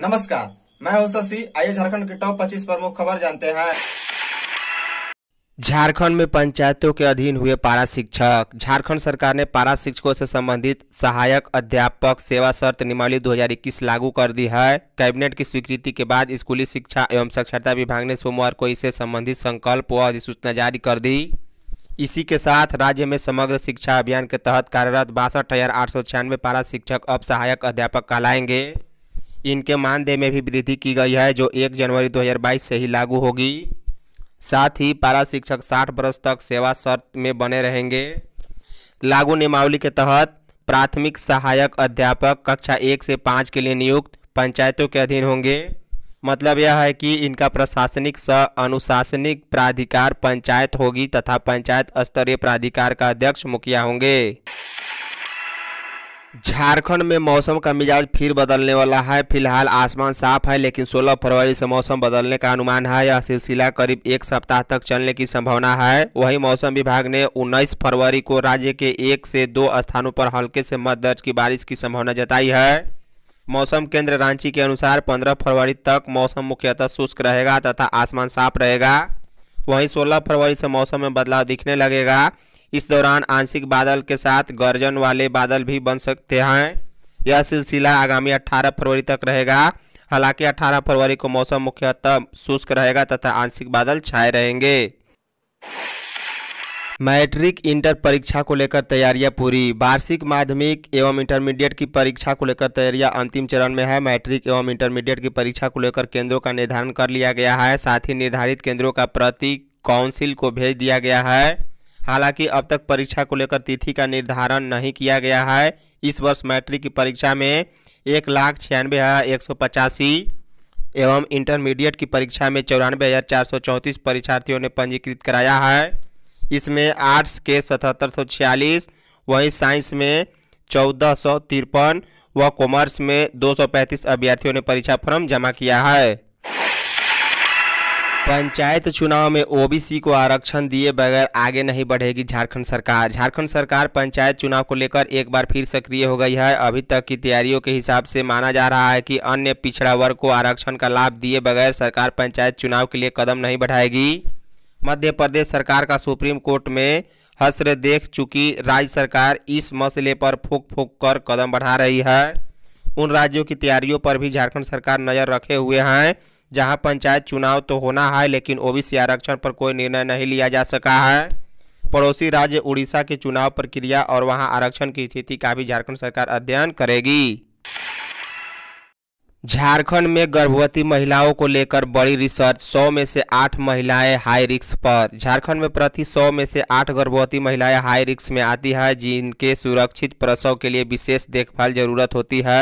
नमस्कार मैं हूं शशि आइए झारखंड के टॉप 25 प्रमुख खबर जानते हैं झारखंड में पंचायतों के अधीन हुए पारा शिक्षक झारखंड सरकार ने पारा शिक्षकों से संबंधित सहायक अध्यापक सेवा शर्त नियमावली 2021 लागू कर दी है कैबिनेट की स्वीकृति के बाद स्कूली शिक्षा एवं साक्षरता विभाग ने सोमवार को इसे संबंधित संकल्प व अधिसूचना जारी कर दी इसी के साथ राज्य में समग्र शिक्षा अभियान के तहत कार्यरत बासठ हज़ार आठ सौ छियानवे पारा शिक्षक अब सहायक अध्यापक कहलाएंगे इनके मानदेय में भी वृद्धि की गई है जो एक जनवरी 2022 से ही लागू होगी साथ ही पारा शिक्षक साठ वर्ष तक सेवा शर्त में बने रहेंगे लागू नियमावली के तहत प्राथमिक सहायक अध्यापक कक्षा एक से पाँच के लिए नियुक्त पंचायतों के अधीन होंगे मतलब यह है कि इनका प्रशासनिक स अनुशासनिक प्राधिकार पंचायत होगी तथा पंचायत स्तरीय प्राधिकार का अध्यक्ष मुखिया होंगे झारखंड में मौसम का मिजाज फिर बदलने वाला है फिलहाल आसमान साफ है लेकिन 16 फरवरी से मौसम बदलने का अनुमान है यह सिलसिला करीब एक सप्ताह तक चलने की संभावना है वहीं मौसम विभाग ने 19 फरवरी को राज्य के एक से दो स्थानों पर हल्के से मध्य दर्ज की बारिश की संभावना जताई है मौसम केंद्र रांची के अनुसार पंद्रह फरवरी तक मौसम मुख्यतः शुष्क रहेगा तथा आसमान साफ रहेगा वहीं 16 फरवरी से मौसम में बदलाव दिखने लगेगा इस दौरान आंशिक बादल के साथ गर्जन वाले बादल भी बन सकते हैं यह सिलसिला आगामी 18 फरवरी तक रहेगा हालांकि 18 फरवरी को मौसम मुख्यतः शुष्क रहेगा तथा आंशिक बादल छाए रहेंगे मैट्रिक इंटर परीक्षा को लेकर तैयारियां पूरी वार्षिक माध्यमिक एवं इंटरमीडिएट की परीक्षा को लेकर तैयारियां अंतिम चरण में है मैट्रिक एवं इंटरमीडिएट की परीक्षा को लेकर केंद्रों का निर्धारण कर लिया गया है साथ ही निर्धारित केंद्रों का प्रतीक काउंसिल को भेज दिया गया है हालांकि अब तक परीक्षा को लेकर तिथि का निर्धारण नहीं किया गया है इस वर्ष मैट्रिक की परीक्षा में एक लाख छियानवे हज़ार एक सौ पचासी एवं इंटरमीडिएट की परीक्षा में चौरानवे हज़ार चार सौ चौंतीस परीक्षार्थियों ने पंजीकृत कराया है इसमें आर्ट्स के सतहत्तर सौ छियालीस वहीं साइंस में चौदह सौ तिरपन व कॉमर्स में दो सौ पैंतीस अभ्यर्थियों ने परीक्षा फॉर्म जमा किया है पंचायत चुनाव में ओबीसी को आरक्षण दिए बगैर आगे नहीं बढ़ेगी झारखंड सरकार झारखंड सरकार पंचायत चुनाव को लेकर एक बार फिर सक्रिय हो गई है अभी तक की तैयारियों के हिसाब से माना जा रहा है कि अन्य पिछड़ा वर्ग को आरक्षण का लाभ दिए बगैर सरकार पंचायत चुनाव के लिए कदम नहीं बढ़ाएगी मध्य प्रदेश सरकार का सुप्रीम कोर्ट में हसर देख चुकी राज्य सरकार इस मसले पर फूक फूक कर कदम बढ़ा रही है उन राज्यों की तैयारियों पर भी झारखंड सरकार नज़र रखे हुए हैं जहां पंचायत चुनाव तो होना है लेकिन ओबीसी आरक्षण पर कोई निर्णय नहीं लिया जा सका है पड़ोसी राज्य उड़ीसा के चुनाव प्रक्रिया और वहां आरक्षण की स्थिति का भी झारखंड सरकार अध्ययन करेगी झारखंड में गर्भवती महिलाओं को लेकर बड़ी रिसर्च 100 में से 8 महिलाएं हाई रिस्क पर झारखंड में प्रति 100 में से 8 गर्भवती महिलाएं हाई रिस्क में आती है जिनके सुरक्षित प्रसव के लिए विशेष देखभाल जरूरत होती है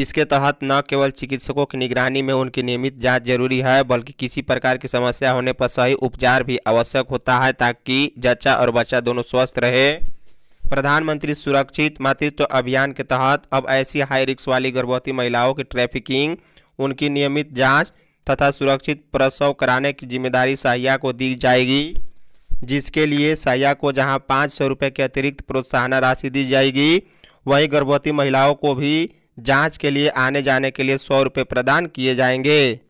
इसके तहत न केवल चिकित्सकों की निगरानी में उनकी नियमित जांच जरूरी है बल्कि किसी प्रकार की समस्या होने पर सही उपचार भी आवश्यक होता है ताकि जच्चा और बच्चा दोनों स्वस्थ रहे प्रधानमंत्री सुरक्षित मातृत्व अभियान के तहत अब ऐसी हाई रिक्स वाली गर्भवती महिलाओं की ट्रैफिकिंग उनकी नियमित जाँच तथा सुरक्षित प्रसव कराने की जिम्मेदारी सहाया को दी जाएगी जिसके लिए सहाया को जहां पाँच सौ रुपये के अतिरिक्त प्रोत्साहन राशि दी जाएगी वहीं गर्भवती महिलाओं को भी जांच के लिए आने जाने के लिए सौ रुपये प्रदान किए जाएंगे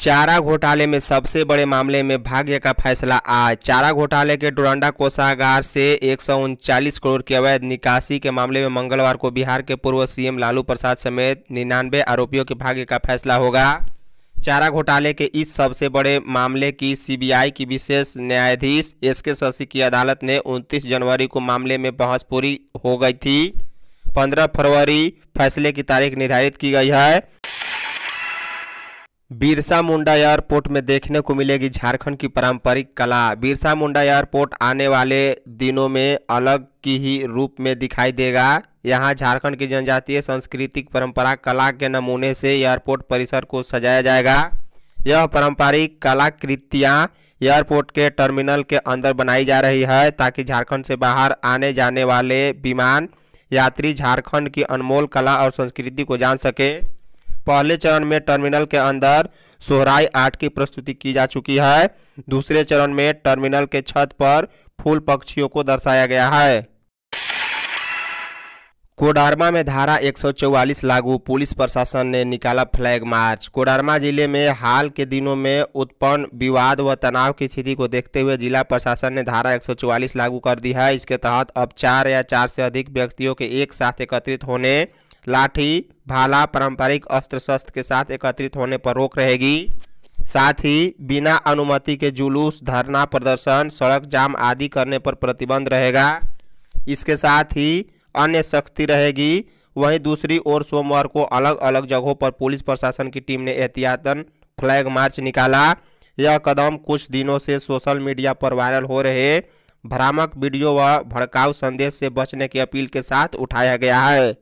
चारा घोटाले में सबसे बड़े मामले में भाग्य का फैसला आज चारा घोटाले के डोरंडा कोषागार से एक करोड़ की अवैध निकासी के मामले में मंगलवार को बिहार के पूर्व सीएम लालू प्रसाद समेत निन्यानवे आरोपियों के भाग्य का फैसला होगा चारा घोटाले के इस सबसे बड़े मामले की सीबीआई की विशेष न्यायाधीश एस के शशि की अदालत ने 29 जनवरी को मामले में बहस पूरी हो गई थी पंद्रह फरवरी फैसले की तारीख निर्धारित की गई है बिरसा मुंडा एयरपोर्ट में देखने को मिलेगी झारखंड की पारंपरिक कला बिरसा मुंडा एयरपोर्ट आने वाले दिनों में अलग की ही रूप में दिखाई देगा यहाँ झारखंड की जनजातीय सांस्कृतिक परंपरा कला के नमूने से एयरपोर्ट परिसर को सजाया जाएगा यह पारंपरिक कलाकृतियां एयरपोर्ट के टर्मिनल के अंदर बनाई जा रही है ताकि झारखंड से बाहर आने जाने वाले विमान यात्री झारखंड की अनमोल कला और संस्कृति को जान सके पहले चरण में टर्मिनल के अंदर सोहराई आर्ट की प्रस्तुति की जा चुकी है दूसरे चरण में टर्मिनल के छत पर फूल पक्षियों को दर्शाया गया है कोडरमा में धारा 144 लागू पुलिस प्रशासन ने निकाला फ्लैग मार्च कोडरमा जिले में हाल के दिनों में उत्पन्न विवाद व तनाव की स्थिति को देखते हुए जिला प्रशासन ने धारा 144 लागू कर दी है इसके तहत अब चार या चार से अधिक व्यक्तियों के एक साथ एकत्रित होने लाठी भाला पारंपरिक अस्त्र शस्त्र के साथ एकत्रित होने पर रोक रहेगी साथ ही बिना अनुमति के जुलूस धरना प्रदर्शन सड़क जाम आदि करने पर प्रतिबंध रहेगा इसके साथ ही अन्य सख्ती रहेगी वहीं दूसरी ओर सोमवार को अलग अलग जगहों पर पुलिस प्रशासन की टीम ने एहतियातन फ्लैग मार्च निकाला यह कदम कुछ दिनों से सोशल मीडिया पर वायरल हो रहे भ्रामक वीडियो व भड़काऊ संदेश से बचने की अपील के साथ उठाया गया है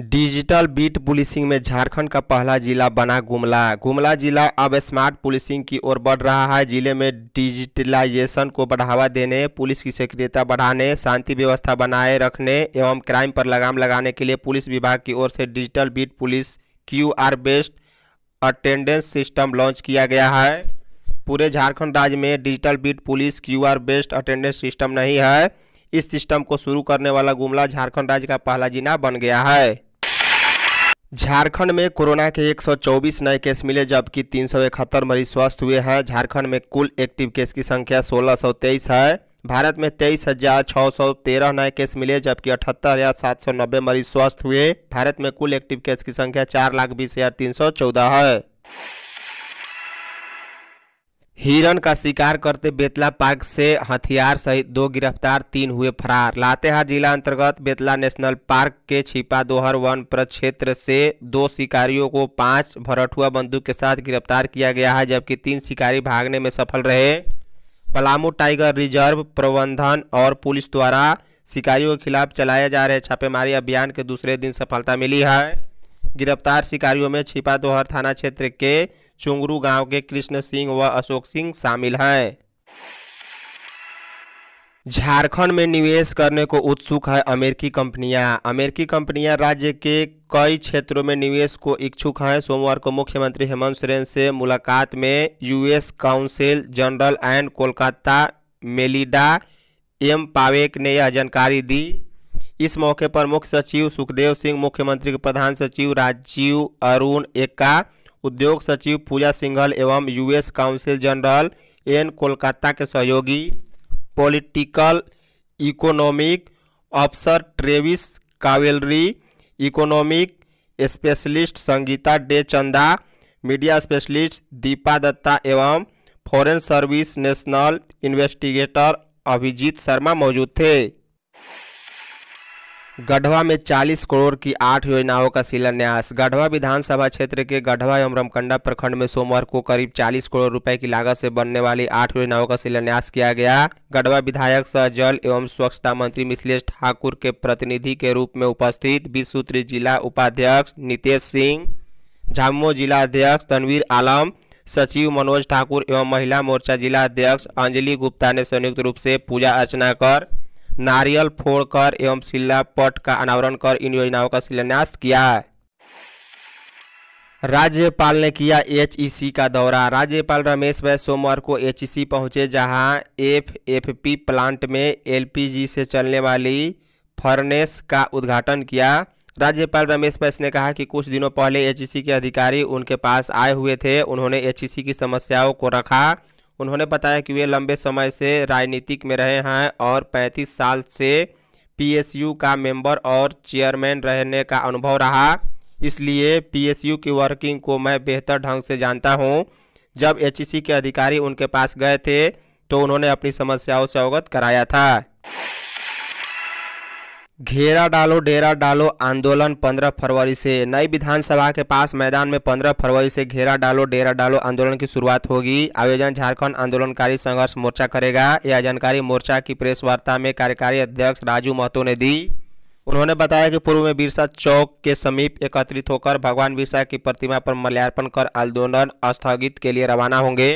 डिजिटल बीट पुलिसिंग में झारखंड का पहला जिला बना गुमला गुमला जिला अब स्मार्ट पुलिसिंग की ओर बढ़ रहा है जिले में डिजिटलाइजेशन को बढ़ावा देने पुलिस की सक्रियता बढ़ाने शांति व्यवस्था बनाए रखने एवं क्राइम पर लगाम लगाने के लिए पुलिस विभाग की ओर से digital beat police Q R based attendance system launch किया गया है पूरे झारखंड राज्य में digital beat police Q R based attendance system नहीं है इस सिस्टम को शुरू करने वाला गुमला झारखंड राज्य का पहला जिला बन गया है झारखंड में कोरोना के 124 नए केस मिले जबकि तीन मरीज स्वस्थ हुए हैं झारखंड में कुल एक्टिव केस की संख्या 1623 है भारत में तेईस हजार छः सौ तेरह नए केस मिले जबकि अठहत्तर हजार सात सौ नब्बे मरीज स्वस्थ हुए भारत में कुल एक्टिव केस की संख्या चार लाख बीस हजार तीन सौ चौदह है हिरन का शिकार करते बेतला पार्क से हथियार सहित दो गिरफ्तार तीन हुए फरार लातेहार जिला अंतर्गत बेतला नेशनल पार्क के छिपा दोहर वन प्रक्षेत्र से दो शिकारियों को पांच भरठुआ बंदूक के साथ गिरफ्तार किया गया है जबकि तीन शिकारी भागने में सफल रहे पलामू टाइगर रिजर्व प्रबंधन और पुलिस द्वारा शिकारियों के खिलाफ चलाए जा रहे छापेमारी अभियान के दूसरे दिन सफलता मिली है गिरफ्तार शिकारियों में छिपा दोहर थाना क्षेत्र के चुंगरू गांव के कृष्ण सिंह व अशोक सिंह शामिल हैं झारखंड में निवेश करने को उत्सुक है अमेरिकी कंपनियां अमेरिकी कंपनियां राज्य के कई क्षेत्रों में निवेश को इच्छुक हैं सोमवार को मुख्यमंत्री हेमंत सोरेन से मुलाकात में US consul general and Kolkata Melinda M Pavek ने यह जानकारी दी इस मौके पर मुख्य सचिव सुखदेव सिंह मुख्यमंत्री के प्रधान सचिव राजीव अरुण एक्का उद्योग सचिव पूजा सिंघल एवं US consul general in Kolkata के सहयोगी पॉलिटिकल इकोनॉमिक अफसर Travis Cavalry economic specialist Sangeeta De Chanda media specialist Deepa Dutta एवं foreign service national investigator Abhijeet Sharma मौजूद थे गढ़वा में 40 करोड़ की आठ योजनाओं का शिलान्यास गढ़वा विधानसभा क्षेत्र के गढ़वा एवं रमकंडा प्रखंड में सोमवार को करीब 40 करोड़ रुपए की लागत से बनने वाली आठ योजनाओं का शिलान्यास किया गया गढ़वा विधायक सह जल एवं स्वच्छता मंत्री मिथिलेश ठाकुर के प्रतिनिधि के रूप में उपस्थित बीस सूत्री जिला उपाध्यक्ष नितेश सिंह झामुमो जिला अध्यक्ष तनवीर आलम सचिव मनोज ठाकुर एवं महिला मोर्चा जिला अध्यक्ष अंजलि गुप्ता ने संयुक्त रूप से पूजा अर्चना कर नारियल फोड़कर एवं शिला पट का अनावरण कर इन योजनाओं का शिलान्यास किया राज्यपाल ने किया एचईसी का दौरा राज्यपाल रमेश भाई सोमवार को एचईसी पहुंचे जहां एफएफपी प्लांट में एलपीजी से चलने वाली फर्नेस का उद्घाटन किया राज्यपाल रमेश भाई ने कहा कि कुछ दिनों पहले एचईसी के अधिकारी उनके पास आए हुए थे उन्होंने एचईसी की समस्याओं को रखा उन्होंने बताया कि वे लंबे समय से राजनीतिक में रहे हैं और 35 साल से पीएसयू का मेंबर और चेयरमैन रहने का अनुभव रहा इसलिए पीएसयू की वर्किंग को मैं बेहतर ढंग से जानता हूं। जब एचईसी के अधिकारी उनके पास गए थे तो उन्होंने अपनी समस्याओं से अवगत कराया था घेरा डालो डेरा डालो आंदोलन 15 फरवरी से नई विधानसभा के पास मैदान में 15 फरवरी से घेरा डालो डेरा डालो आंदोलन की शुरुआत होगी आयोजन झारखंड आंदोलनकारी संघर्ष मोर्चा करेगा यह जानकारी मोर्चा की प्रेस वार्ता में कार्यकारी अध्यक्ष राजू महतो ने दी उन्होंने बताया कि पूर्व में बिरसा चौक के समीप एकत्रित होकर भगवान बिरसा की प्रतिमा पर मल्यार्पण कर आंदोलन स्थगित के लिए रवाना होंगे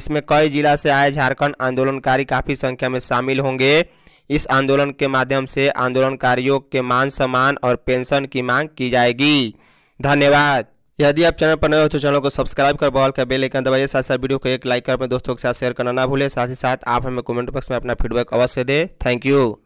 इसमें कई जिला से आए झारखंड आंदोलनकारी काफी संख्या में शामिल होंगे इस आंदोलन के माध्यम से आंदोलनकारियों के मान सम्मान और पेंशन की मांग की जाएगी धन्यवाद यदि आप चैनल पर नए हो तो चैनल को सब्सक्राइब कर बॉल का बेल आइकन दबाइए साथ साथ वीडियो को एक लाइक कर अपने दोस्तों के साथ शेयर करना ना भूले साथ ही साथ आप हमें कमेंट बॉक्स में अपना फीडबैक अवश्य दें थैंक यू